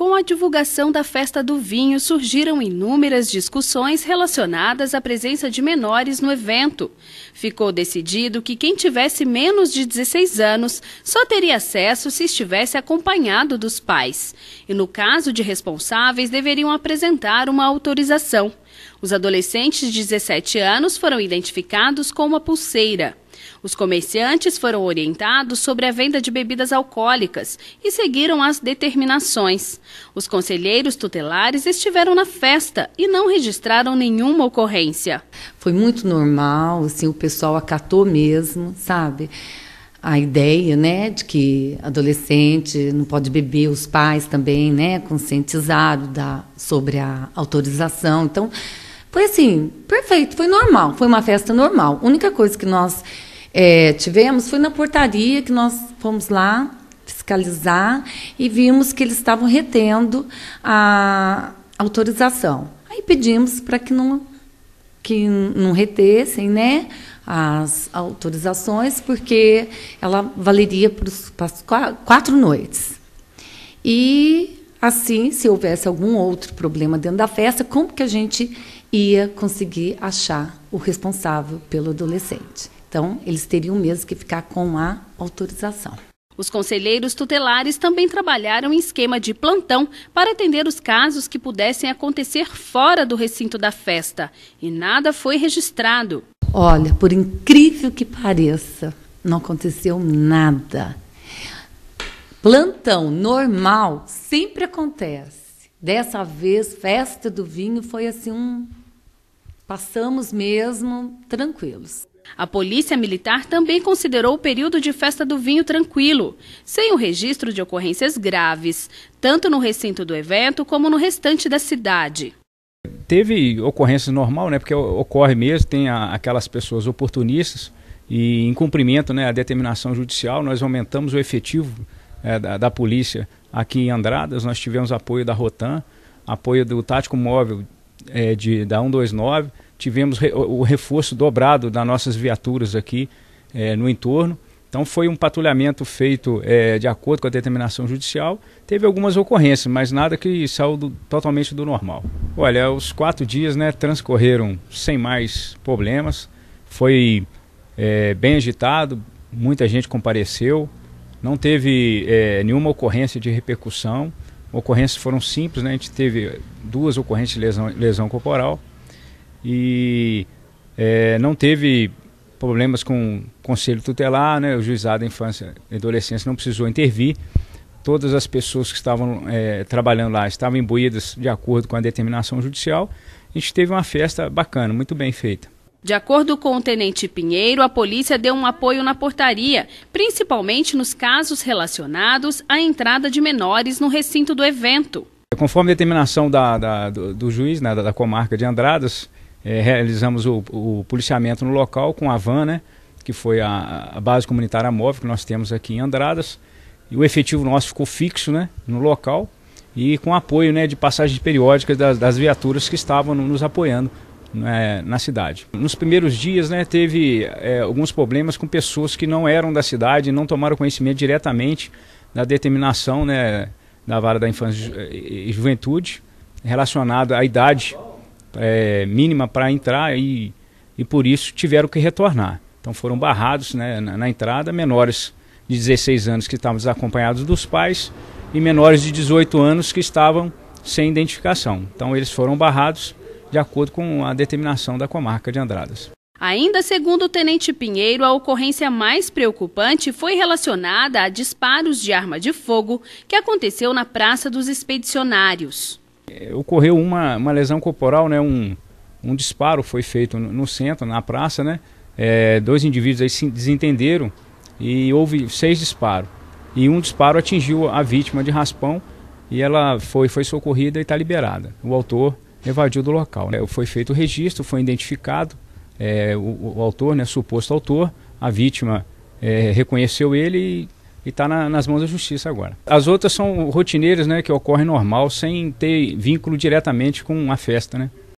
Com a divulgação da festa do vinho, surgiram inúmeras discussões relacionadas à presença de menores no evento. Ficou decidido que quem tivesse menos de 16 anos só teria acesso se estivesse acompanhado dos pais. E no caso de responsáveis, deveriam apresentar uma autorização. Os adolescentes de 17 anos foram identificados com uma pulseira. Os comerciantes foram orientados sobre a venda de bebidas alcoólicas e seguiram as determinações. Os conselheiros tutelares estiveram na festa e não registraram nenhuma ocorrência. Foi muito normal, assim, o pessoal acatou mesmo, sabe? a ideia, né, de que adolescente não pode beber, os pais também, né, conscientizado da, sobre a autorização. Então, foi assim, perfeito, foi normal, foi uma festa normal. A única coisa que nós é, tivemos foi na portaria que nós fomos lá fiscalizar e vimos que eles estavam retendo a autorização. Aí pedimos para que não que não retessem, né, as autorizações, porque ela valeria para as quatro noites. E assim, se houvesse algum outro problema dentro da festa, como que a gente ia conseguir achar o responsável pelo adolescente? Então, eles teriam mesmo que ficar com a autorização. Os conselheiros tutelares também trabalharam em esquema de plantão para atender os casos que pudessem acontecer fora do recinto da festa. E nada foi registrado. Olha, por incrível que pareça, não aconteceu nada. Plantão normal sempre acontece. Dessa vez, festa do vinho foi assim um. Passamos mesmo tranquilos. A Polícia Militar também considerou o período de festa do vinho tranquilo, sem o registro de ocorrências graves, tanto no recinto do evento como no restante da cidade. Teve ocorrência normal, né? Porque ocorre mesmo, tem a, aquelas pessoas oportunistas e em cumprimento né, à determinação judicial, nós aumentamos o efetivo é, da, da polícia aqui em Andradas, nós tivemos apoio da Rotan, apoio do Tático Móvel é, de, da 129, tivemos re, o reforço dobrado das nossas viaturas aqui é, no entorno. Então foi um patrulhamento feito é, de acordo com a determinação judicial. Teve algumas ocorrências, mas nada que saiu do, totalmente do normal. Olha, os quatro dias né, transcorreram sem mais problemas. Foi é, bem agitado, muita gente compareceu. Não teve é, nenhuma ocorrência de repercussão. Ocorrências foram simples, né? a gente teve duas ocorrências de lesão, lesão corporal e é, não teve problemas com o conselho tutelar, né? o juizado da infância e adolescência não precisou intervir. Todas as pessoas que estavam é, trabalhando lá estavam imbuídas de acordo com a determinação judicial. A gente teve uma festa bacana, muito bem feita. De acordo com o tenente Pinheiro, a polícia deu um apoio na portaria, principalmente nos casos relacionados à entrada de menores no recinto do evento. Conforme a determinação da, da, do, do, juiz, né, da, da comarca de Andradas, é, realizamos o, o, policiamento no local com a van, né, que foi a, a, base comunitária móvel que nós temos aqui em Andradas. E o efetivo nosso ficou fixo né, no local e com apoio né, de passagens periódicas das, das viaturas que estavam nos apoiando né, na cidade. Nos primeiros dias né, teve é, alguns problemas com pessoas que não eram da cidade e não tomaram conhecimento diretamente da determinação né, da vara da infância e juventude relacionada à idade é, mínima para entrar e, e por isso tiveram que retornar. Então foram barrados né, na, na, entrada menores de 16 anos que estavam desacompanhados dos pais e menores de 18 anos que estavam sem identificação. Então eles foram barrados de acordo com a determinação da comarca de Andradas. Ainda segundo o tenente Pinheiro, a ocorrência mais preocupante foi relacionada a disparos de arma de fogo que aconteceu na Praça dos Expedicionários. É, ocorreu uma, uma lesão corporal, né? Um, um disparo foi feito no, no centro, na praça, né? É, dois indivíduos aí se desentenderam e houve seis disparos. E um disparo atingiu a vítima de raspão e ela foi, foi socorrida e está liberada. O autor evadiu do local. Né? Foi feito o registro, foi identificado é, o, o, autor, né, suposto autor, a vítima é, reconheceu ele e e está na, nas mãos da justiça agora. As outras são rotineiras, né, que ocorrem normal, sem ter vínculo diretamente com a festa, né?